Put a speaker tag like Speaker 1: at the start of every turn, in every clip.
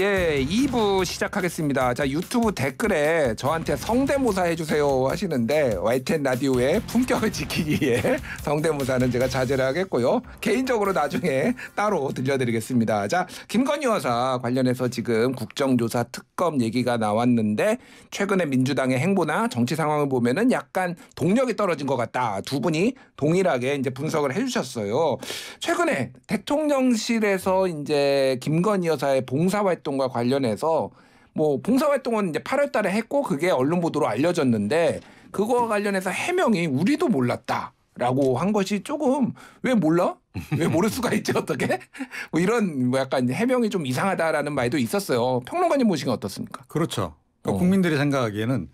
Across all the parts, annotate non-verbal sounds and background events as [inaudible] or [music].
Speaker 1: 예, 2부 시작하겠습니다. 자, 유튜브 댓글에 저한테 성대모사 해주세요 하시는데, 와이텐 라디오의 품격을 지키기 위해 [laughs] 성대모사는 제가 자제를 하겠고요. 개인적으로 나중에 따로 들려드리겠습니다. 자, 김건희 여사 관련해서 지금 국정조사 특검 얘기가 나왔는데, 최근에 민주당의 행보나 정치 상황을 보면은 약간 동력이 떨어진 것 같다. 두 분이 동일하게 이제 분석을 해주셨어요. 최근에 대통령실에서 이제 김건희 여사의 봉사활동 봉활동과 관련해서 뭐 봉사활동은 이제 8월달에 했고 그게 언론 보도로 알려졌는데 그거와 관련해서 해명이 우리도 몰랐다. 라고 한 것이 조금 왜 몰라? 왜 모를 수가 있지 어떻게? [laughs] 뭐 이런 뭐 약간 해명이 좀 이상하다라는 말도 있었어요. 평론가님 보시기 어떻습니까?
Speaker 2: 그렇죠. 그러니까 어. 국민들이 생각하기에는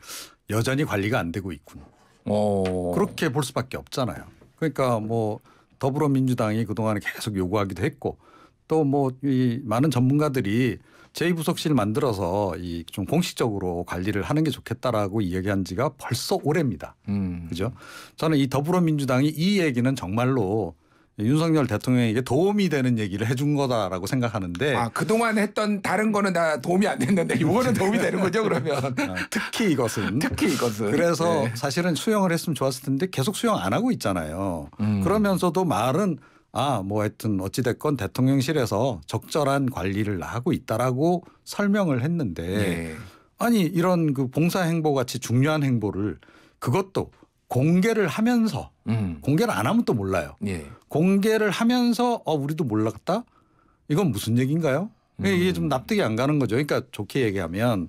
Speaker 2: 여전히 관리가 안 되고 있군.
Speaker 1: 어.
Speaker 2: 그렇게 볼 수밖에 없잖아요. 그러니까 뭐 더불어민주당이 그동안에 계속 요구하기도 했고 또 뭐 이 많은 전문가들이 제2부속실 만들어서 이 좀 공식적으로 관리를 하는 게 좋겠다라고 이야기한 지가 벌써 오래입니다. 음. 그죠? 저는 이 더불어민주당이 이 얘기는 정말로 윤석열 대통령에게 도움이 되는 얘기를 해 준 거다라고 생각하는데 아 그동안 했던 다른 거는 다 도움이 안 됐는데 이거는 도움이 되는 거죠 그러면 [laughs] 아, 특히 이것은 특히 이것은 그래서 네. 사실은 수용을 했으면 좋았을 텐데 계속 수용 안 하고 있잖아요 음. 그러면서도 말은 아, 뭐 하여튼 어찌됐건 대통령실에서 적절한 관리를 하고 있다라고 설명을 했는데 네. 아니 이런 그 봉사 행보 같이 중요한 행보를 그것도 공개를 하면서 음. 공개를 안 하면 또 몰라요. 네. 공개를 하면서 어 우리도 몰랐다. 이건 무슨 얘기인가요? 음. 이게 좀 음. 납득이 안 가는 거죠. 그러니까 좋게 얘기하면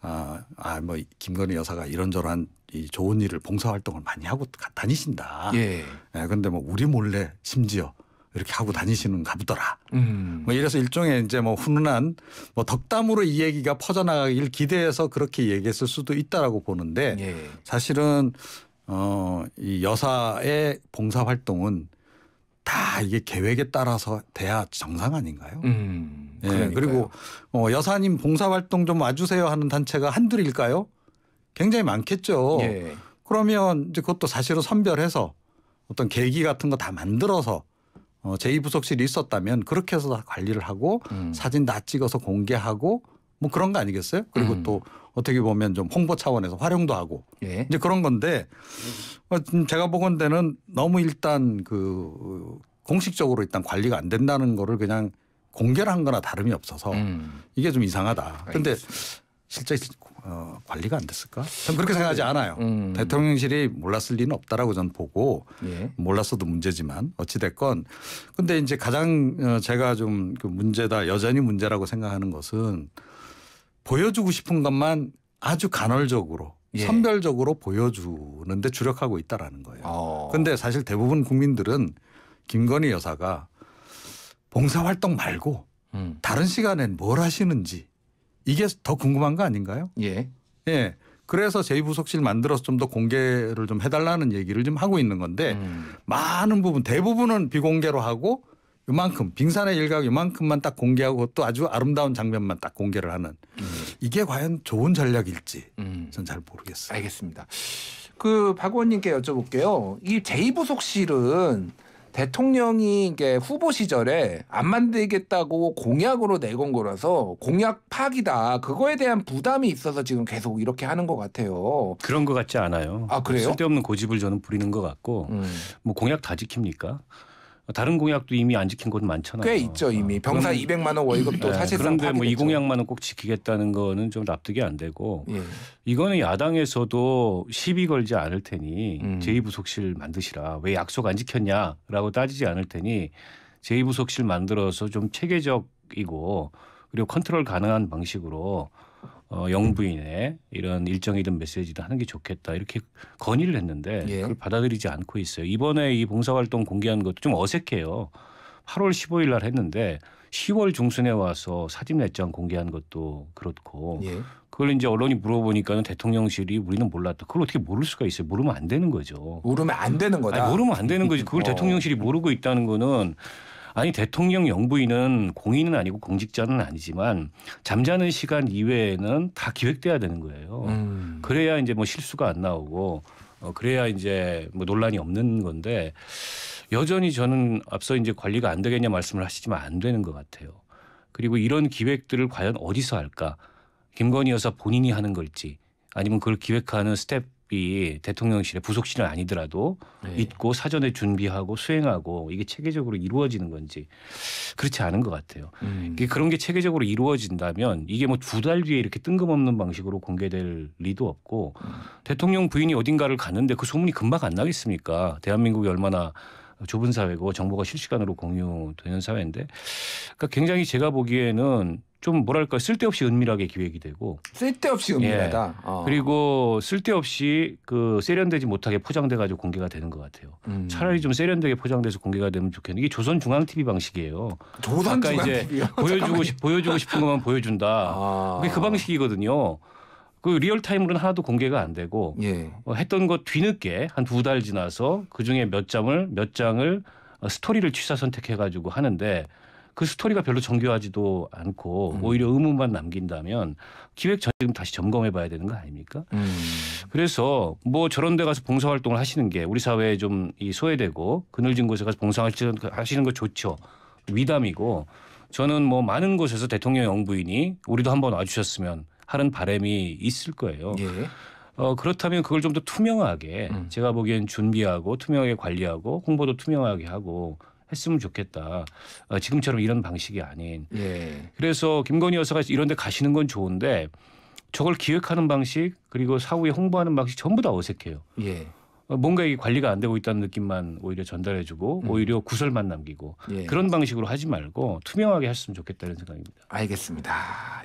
Speaker 2: 아뭐 아, 아 뭐 김건희 여사가 이런저런 이 좋은 일을 봉사 활동을 많이 하고 다니신다. 예. 예. 근데 뭐 우리 몰래 심지어 이렇게 하고 다니시는가 보더라. 음. 뭐 이래서 일종의 이제 뭐 훈훈한 뭐 덕담으로 이 얘기가 퍼져나가길 기대해서 그렇게 얘기했을 수도 있다라고 보는데 예. 사실은 어, 이 여사의 봉사 활동은 다 이게 계획에 따라서 돼야 정상 아닌가요? 음, 예, 그리고 어, 여사님 봉사활동 좀 와주세요 하는 단체가 한둘일까요? 굉장히 많겠죠. 예. 그러면 이제 그것도 사실은 선별해서 어떤 계기 같은 거 다 만들어서 어, 제2부속실이 있었다면 그렇게 해서 다 관리를 하고 음. 사진 다 찍어서 공개하고 뭐 그런 거 아니겠어요? 그리고 음. 또 어떻게 보면 좀 홍보 차원에서 활용도 하고 예. 이제 그런 건데 어, 제가 보건대는 너무 일단 그 공식적으로 일단 관리가 안 된다는 거를 그냥 공개를 한 거나 다름이 없어서 음. 이게 좀 이상하다. 그런데 실제 어, 관리가 안 됐을까? 저는 그렇게 생각하지 않아요. 음. 음. 대통령실이 몰랐을 리는 없다라고 저는 보고 예. 몰랐어도 문제지만 어찌 됐건 근데 이제 가장 어, 제가 좀그 문제다 여전히 문제라고 생각하는 것은 보여주고 싶은 것만 아주 간헐적으로 예. 선별적으로 보여주는데 주력하고 있다라는 거예요. 어. 근데 사실 대부분 국민들은 김건희 여사가 봉사활동 말고 음. 다른 시간엔 뭘 하시는지 이게 더 궁금한 거 아닌가요? 예. 예. 그래서 제2부속실 만들어서 좀 더 공개를 좀 해달라는 얘기를 좀 하고 있는 건데 음. 많은 부분 대부분은 비공개로 하고 요만큼 빙산의 일각 요만큼만 딱 공개하고 또 아주 아름다운 장면만 딱 공개를 하는 음. 이게 과연 좋은 전략일지 음. 전잘 모르겠어요. 알겠습니다. 그 박원님께 의
Speaker 1: 여쭤볼게요. 이 제2부속실은 대통령이 이게 후보 시절에 안 만들겠다고 공약으로 내건 거라서 공약 파기다 그거에 대한 부담이 있어서 지금 계속 이렇게 하는 것 같아요. 그런 것 같지 않아요. 아 그래요?
Speaker 3: 쓸데없는 고집을 저는 부리는 것 같고 음. 뭐 공약 다 지킵니까? 다른 공약도 이미 안 지킨 곳 많잖아요. 꽤 있죠 이미 어. 병사 아, 200만 원 월급도 네, 사실상 그런데 뭐이 공약만은 꼭 지키겠다는 거는 좀 납득이 안 되고 예. 이거는 야당에서도 시비 걸지 않을 테니 음. 제2부속실 만드시라 왜 약속 안 지켰냐라고 따지지 않을 테니 제2부속실 만들어서 좀 체계적이고 그리고 컨트롤 가능한 방식으로 어, 영부인의 이런 일정이든 메시지든 하는 게 좋겠다 이렇게 건의를 했는데 예. 그걸 받아들이지 않고 있어요. 이번에 이 봉사활동 공개한 것도 좀 어색해요. 8월 15일 날 했는데 10월 중순에 와서 사진 넷장 공개한 것도 그렇고 예. 그걸 이제 언론이 물어보니까는 대통령실이 우리는 몰랐다. 그걸 어떻게 모를 수가 있어요? 모르면 안 되는 거죠. 모르면 안 되는 거다. 아니, 모르면 안 되는 거지. 그걸 [laughs] 어. 대통령실이 모르고 있다는 거는 아니 대통령 영부인은 공인은 아니고 공직자는 아니지만 잠자는 시간 이외에는 다 기획돼야 되는 거예요. 음. 그래야 이제 뭐 실수가 안 나오고 어 그래야 이제 뭐 논란이 없는 건데 여전히 저는 앞서 이제 관리가 안 되겠냐 말씀을 하시지만 안 되는 것 같아요. 그리고 이런 기획들을 과연 어디서 할까? 김건희 여사 본인이 하는 걸지 아니면 그걸 기획하는 스텝 이 대통령실의 부속실은 아니더라도 네. 있고 사전에 준비하고 수행하고 이게 체계적으로 이루어지는 건지 그렇지 않은 것 같아요. 음. 그런 게 체계적으로 이루어진다면 이게 뭐 두 달 뒤에 이렇게 뜬금없는 방식으로 공개될 리도 없고 음. 대통령 부인이 어딘가를 갔는데 그 소문이 금방 안 나겠습니까? 대한민국이 얼마나 좁은 사회고 정보가 실시간으로 공유되는 사회인데 그러니까 굉장히 제가 보기에는 좀 뭐랄까 쓸데없이 은밀하게 기획이 되고 쓸데없이 예. 은밀하다. 예. 어. 그리고 쓸데없이 그 세련되지 못하게 포장돼 가지고 공개가 되는 것 같아요. 음. 차라리 좀 세련되게 포장돼서 공개가 되면 좋겠는데 이게 조선 중앙 TV 방식이에요. 조선 중앙 TV요? [laughs] 보여주고 싶, 보여주고 싶은 것만 보여준다. 아. 그게 그 방식이거든요. 그 리얼 타임으로는 하나도 공개가 안 되고 예. 어, 했던 것 뒤늦게 한 두 달 지나서 그 중에 몇 장을 몇 장을 어, 스토리를 취사 선택해 가지고 하는데 그 스토리가 별로 정교하지도 않고 음. 오히려 의문만 남긴다면 기획 지금 다시 점검해 봐야 되는 거 아닙니까? 음. 그래서 뭐 저런 데 가서 봉사 활동을 하시는 게 우리 사회에 좀 이 소외되고 그늘진 곳에 가서 봉사 하시는 거 좋죠. 위담이고 저는 뭐 많은 곳에서 대통령 영부인이 우리도 한번 와 주셨으면 하는 바람이 있을 거예요. 예. 어, 그렇다면 그걸 좀 더 투명하게 음. 제가 보기엔 준비하고 투명하게 관리하고 홍보도 투명하게 하고 했으면 좋겠다. 어, 지금처럼 이런 방식이 아닌. 예. 그래서 김건희 여사가 이런 데 가시는 건 좋은데 저걸 기획하는 방식 그리고 사후에 홍보하는 방식 전부 다 어색해요. 예. 뭔가 이 관리가 안 되고 있다는 느낌만 오히려 전달해주고 음. 오히려 구설만 남기고 예. 그런 방식으로 하지 말고
Speaker 1: 투명하게 했으면 좋겠다는 생각입니다. 알겠습니다.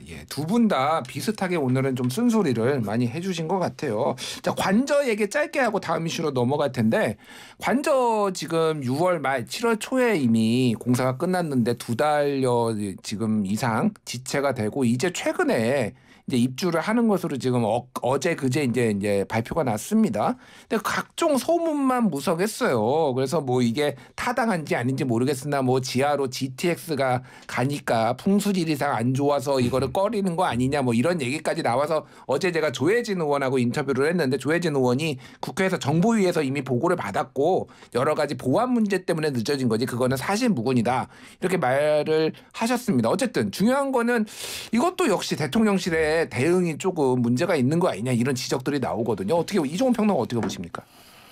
Speaker 1: 예, 두분 다 비슷하게 오늘은 좀 쓴소리를 많이 해주신 것 같아요. 자 관저 얘기 짧게 하고 다음 이슈로 넘어갈 텐데 관저 지금 6월 말 7월 초에 이미 공사가 끝났는데 두 달여 지금 이상 지체가 되고 이제 최근에 이제 입주를 하는 것으로 지금 어, 제 그제 이제 이제 발표가 났습니다. 근데 각종 소문만 무성했어요. 그래서 뭐 이게 타당한지 아닌지 모르겠으나 뭐 지하로 GTX가 가니까 풍수질 이상 안 좋아서 이거를 꺼리는 거 아니냐 뭐 이런 얘기까지 나와서 어제 제가 조혜진 의원하고 인터뷰를 했는데 조혜진 의원이 국회에서 정보위에서 이미 보고를 받았고 여러 가지 보안 문제 때문에 늦어진 거지 그거는 사실 무근이다 이렇게 말을 하셨습니다. 어쨌든 중요한 거는 이것도 역시 대통령실에 대응이
Speaker 2: 조금 문제가 있는 거 아니냐 이런 지적들이 나오거든요. 어떻게 이종훈 평론 어떻게 보십니까?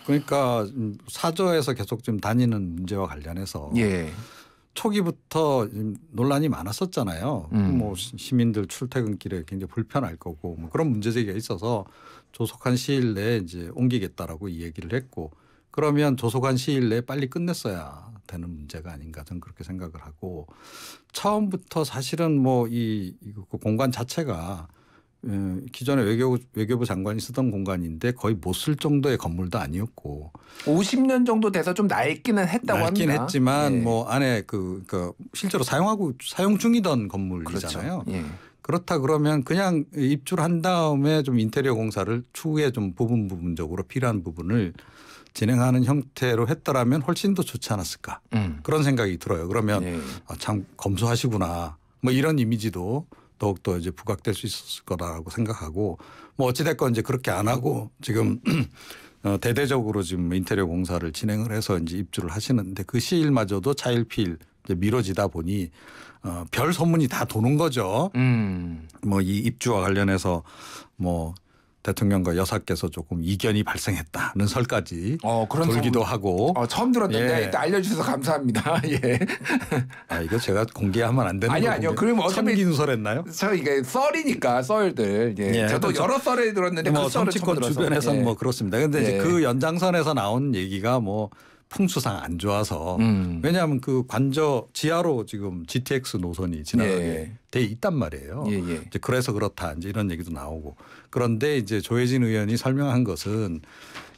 Speaker 2: 그러니까 음, 사저에서 계속 좀 다니는 문제와 관련해서 예. 초기부터 논란이 많았었잖아요. 음. 뭐 시민들 출퇴근길에 굉장히 불편할 거고 뭐 그런 문제 제기가 있어서 조속한 시일 내에 이제 옮기겠다라고 얘기를 했고 그러면 조속한 시일 내에 빨리 끝냈어야 되는 문제가 아닌가 저는 그렇게 생각을 하고 처음부터 사실은 뭐이 그 공간 자체가 어, 기존에 외교부, 외교부 장관이 쓰던 공간인데 거의 못 쓸 정도의 건물도 아니었고
Speaker 1: 50년 정도 돼서 좀 낡기는 했다고 낡긴 합니다. 했지만
Speaker 2: 예. 뭐 안에 그, 그 실제로 사용하고 사용 중이던 건물이잖아요. 그렇죠. 예. 그렇다 그러면 그냥 입주를 한 다음에 좀 인테리어 공사를 추후에 좀 부분 부분적으로 필요한 부분을 음. 진행하는 형태로 했더라면 훨씬 더 좋지 않았을까 음. 그런 생각이 들어요. 그러면 예. 아, 참 검소하시구나 뭐 이런 이미지도 더욱 더 이제 부각될 수 있었을 거라고 생각하고 뭐 어찌됐건 이제 그렇게 안 하고 지금 [clears throat] 어, 대대적으로 지금 인테리어 공사를 진행을 해서 이제 입주를 하시는데 그 시일마저도 차일피일 이제 미뤄지다 보니 어, 별 소문이 다 도는 거죠. 음. 뭐이 입주와 관련해서 뭐 대통령과 여사께서 조금 이견이 발생했다는 설까지 어, 그런 돌기도 성... 하고 어, 처음 들었는데 예. 알려주셔서 감사합니다. [laughs] 예. 아 이거 제가 공개하면 안 되는 아니 아니요. 공개... 그럼 어차피 기누설했나요? 저 이게 썰이니까 썰들. 예. 예. 저도 그렇죠. 여러 썰을 들었는데 뭐그 뭐 썰을 정치권 주변에선 예. 뭐 그렇습니다. 근데 이제 예. 그 연장선에서 나온 얘기가 뭐 풍수상 안 좋아서 음. 왜냐하면 그 관저 지하로 지금 GTX 노선이 지나가게 예, 예. 돼 있단 말이에요. 예예. 예. 이제 그래서 그렇다 이제 이런 얘기도 나오고 그런데 이제 조혜진 의원이 설명한 것은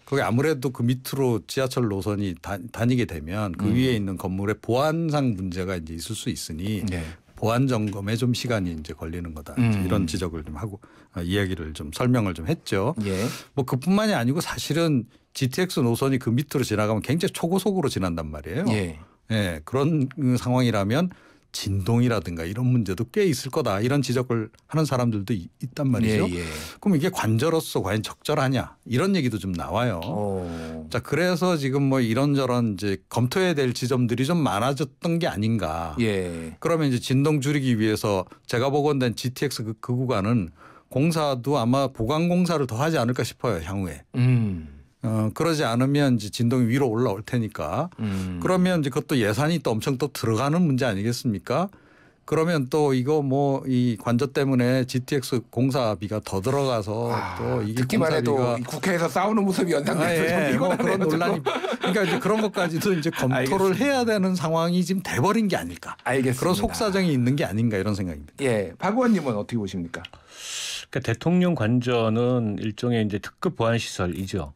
Speaker 2: 그게 아무래도 그 밑으로 지하철 노선이 다, 니게 되면 그 음. 위에 있는 건물의 보안상 문제가 이제 있을 수 있으니 네. 보안 점검에 좀 시간이 이제 걸리는 거다 음. 이 이런 지적을 좀 하고 아, 이야기를 좀 설명을 좀 했죠. 예. 뭐 그뿐만이 아니고 사실은 GTX 노선이 그 밑으로 지나가면 굉장히 초고속으로 지난단 말이에요. 예. 예 그런 상황이라면 진동이라든가 이런 문제도 꽤 있을 거다 이런 지적을 하는 사람들도 이, 있단 말이죠. 예, 예. 그럼 이게 관저로서 과연 적절하냐 이런 얘기도 좀 나와요. 오. 자 그래서 지금 뭐 이런저런 이제 검토해야 될 지점들이 좀 많아졌던 게 아닌가. 예. 그러면 이제 진동 줄이기 위해서 제가 보건된 GTX 그, 그 구간은 공사도 아마 보강 공사를 더 하지 않을까 싶어요 향후에. 음. 어, 그러지 않으면 이제 진동이 위로 올라올 테니까 음. 그러면 이제 그것도 예산이 또 엄청 또 들어가는 문제 아니겠습니까? 그러면 또 이거 뭐 이 관저 때문에 GTX 공사비가 더 들어가서 아, 또 이게 듣기만 해도 국회에서 싸우는 모습이 연상돼서 아, 예, 뭐 그런 논란이 그러니까 이제 그런 것까지도 이제 검토를 알겠습니다. 해야 되는 상황이 지금 돼버린 게 아닐까. 알겠습니다. 그런 속사정이 있는 게 아닌가 이런 생각입니다. 예, 박 의원님은 어떻게 보십니까? 그러니까 대통령
Speaker 3: 관저는 일종의 이제 특급 보안 시설이죠.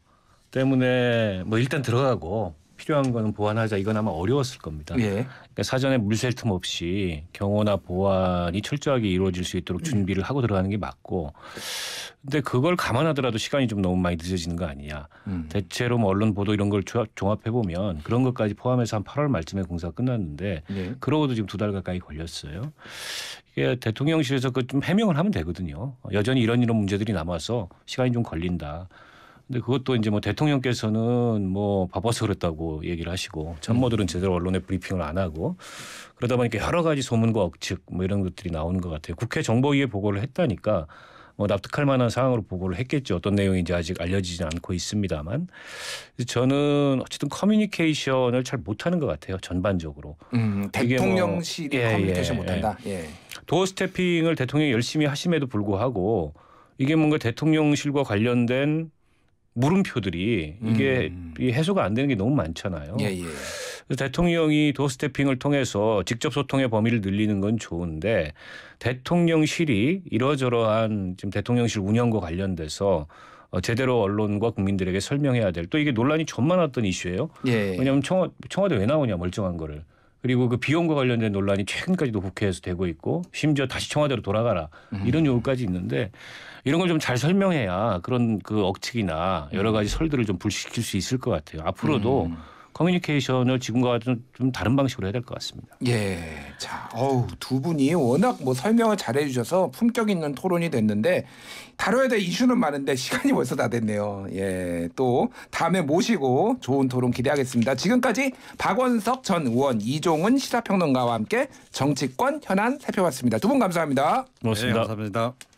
Speaker 3: 때문에 뭐 일단 들어가고 필요한 거는 보완하자 이건 아마 어려웠을 겁니다. 예. 그러니까 사전에 물샐 틈 없이 경호나 보완이 철저하게 이루어질 수 있도록 준비를 하고 들어가는 게 맞고 근데 그걸 감안하더라도 시간이 좀 너무 많이 늦어지는 거 아니냐. 음. 대체로 뭐 언론 보도 이런 걸 종합해 보면 그런 것까지 포함해서 한 8월 말쯤에 공사가 끝났는데 예. 그러고도 지금 두 달 가까이 걸렸어요. 이게 대통령실에서 그 좀 해명을 하면 되거든요. 여전히 이런 이런 문제들이 남아서 시간이 좀 걸린다. 근데 그것도 이제 뭐 대통령께서는 뭐 바빠서 그랬다고 얘기를 하시고 참모들은 음. 제대로 언론에 브리핑을 안 하고 그러다 보니까 여러 가지 소문과 억측 뭐 이런 것들이 나오는 것 같아요. 국회 정보위에 보고를 했다니까 뭐 납득할 만한 사항으로 보고를 했겠죠. 어떤 내용인지 아직 알려지진 않고 있습니다만 저는 어쨌든 커뮤니케이션을 잘 못하는 것 같아요. 전반적으로.
Speaker 1: 음, 뭐 대통령실이 뭐, 예, 커뮤니케이션 예, 못한다. 예.
Speaker 3: 도어 스태핑을 대통령이 열심히 하심에도 불구하고 이게 뭔가 대통령실과 관련된 물음표들이 이게 음. 해소가 안 되는 게 너무 많잖아요. 예, 예. 예. 대통령이 도스태핑을 통해서 직접 소통의 범위를 늘리는 건 좋은데 대통령실이 이러저러한 지금 대통령실 운영과 관련돼서 어, 제대로 언론과 국민들에게 설명해야 될 또 이게 논란이 전만 왔던 이슈예요. 예. 왜냐하면 청와, 청와대 왜 나오냐 멀쩡한 거를. 그리고 그 비용과 관련된 논란이 최근까지도 국회에서 되고 있고 심지어 다시 청와대로 돌아가라 이런 음. 요구까지 있는데 이런 걸 좀 잘 설명해야 그런 그 억측이나 여러 음. 가지 설들을 좀 불식시킬 수 있을 것 같아요.
Speaker 1: 앞으로도 음. 커뮤니케이션을 지금과
Speaker 3: 좀 다른 방식으로 해야 될 것 같습니다.
Speaker 1: 예. 자, 어우, 두 분이 워낙 뭐 설명을 잘해 주셔서 품격 있는 토론이 됐는데 다뤄야 될 이슈는 많은데 시간이 벌써 다 됐네요. 예. 또 다음에 모시고 좋은 토론 기대하겠습니다. 지금까지 박원석 전 의원, 이종은 시사평론가와 함께 정치권 현안 살펴봤습니다. 두 분 감사합니다. 네, 고맙습니다. 네,
Speaker 2: 감사합니다.